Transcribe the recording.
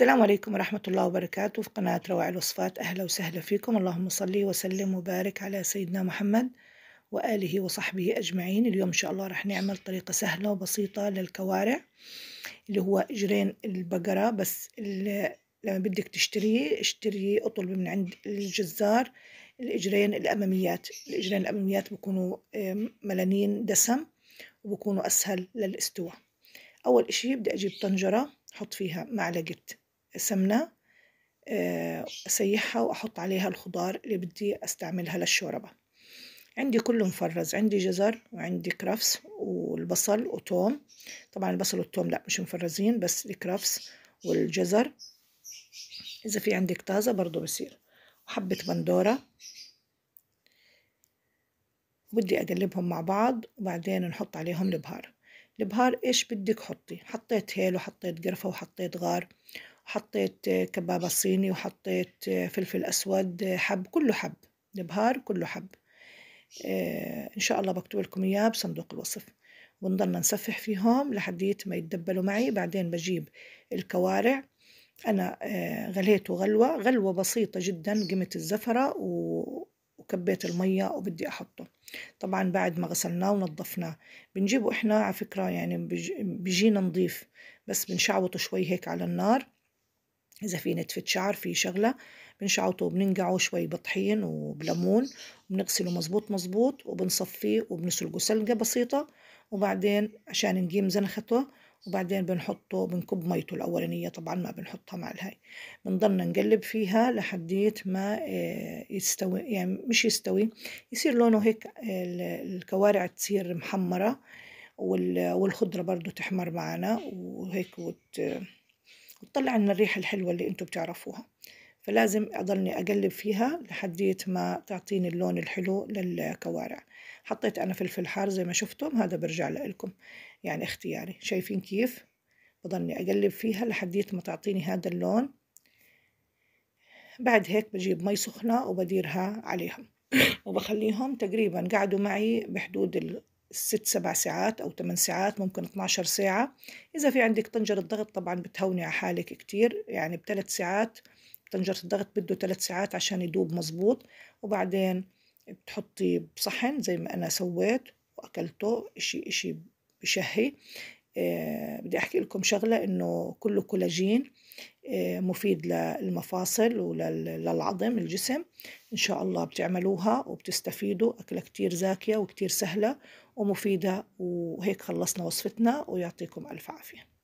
السلام عليكم ورحمة الله وبركاته في قناة روائع الوصفات أهلا وسهلا فيكم اللهم صلي وسلم وبارك على سيدنا محمد وآله وصحبه أجمعين اليوم إن شاء الله رح نعمل طريقة سهلة وبسيطة للكوارع اللي هو إجرين البقرة بس لما بدك تشتري اشتري اطلبي من عند الجزار الإجرين الأماميات الإجرين الأماميات بكونوا ملانين دسم وبكونوا أسهل للاستواء أول إشي بدي أجيب طنجرة حط فيها معلقة سمنة آه، أسيحها وأحط عليها الخضار اللي بدي أستعملها للشوربة عندي كله مفرز عندي جزر وعندي كرفس والبصل وتوم طبعا البصل والتوم لا مش مفرزين بس الكرفس والجزر إذا في عندك طازة برضو بصير وحبة بندورة بدي أقلبهم مع بعض وبعدين نحط عليهم البهار البهار إيش بدك حطي حطيت هيل وحطيت قرفة وحطيت غار حطيت كبابة صيني وحطيت فلفل أسود حب كله حب البهار كله حب آه، إن شاء الله بكتب لكم إياه بصندوق الوصف ونضلنا نسفح فيهم لحديت ما يتدبلوا معي بعدين بجيب الكوارع أنا آه، غليته غلوة غلوة بسيطة جدا قمت الزفرة وكبيت المية وبدي أحطه طبعا بعد ما غسلناه ونظفناه بنجيبه إحنا على فكرة يعني بيجينا نضيف بس بنشعوطه شوي هيك على النار إذا في نتفة شعر في شغلة بنشعطه وبننقعه شوي بطحين وبليمون وبنغسله مزبوط مزبوط وبنصفيه وبنسلقه سلقة بسيطة وبعدين عشان نقيم زنخته وبعدين بنحطه بنكب ميته الأولانية طبعا ما بنحطها مع الهاي بنضلنا نقلب فيها لحديت ما آه، يستوي يعني مش يستوي يصير لونه هيك الكوارع تصير محمرة والخضرة برضو تحمر معنا وهيك وت... وتطلع لنا الريحة الحلوة اللي انتم بتعرفوها فلازم أضلني أقلب فيها لحديت ما تعطيني اللون الحلو للكوارع حطيت أنا فلفل حار زي ما شفتم هذا برجع لكم يعني اختياري شايفين كيف بضلني أقلب فيها لحديت ما تعطيني هذا اللون بعد هيك بجيب مي سخنة وبديرها عليهم وبخليهم تقريبا قعدوا معي بحدود ست سبع ساعات أو ثمان ساعات ممكن 12 ساعة إذا في عندك طنجرة ضغط طبعا بتهوني على حالك كتير يعني بثلاث ساعات طنجرة الضغط بده ثلاث ساعات عشان يدوب مظبوط وبعدين بتحطي بصحن زي ما أنا سويت وأكلته إشي إشي بشهي آه، بدي احكي لكم شغله انه كله كولاجين آه، مفيد للمفاصل وللعظم الجسم ان شاء الله بتعملوها وبتستفيدوا اكله كتير زاكيه وكتير سهله ومفيده وهيك خلصنا وصفتنا ويعطيكم الف عافيه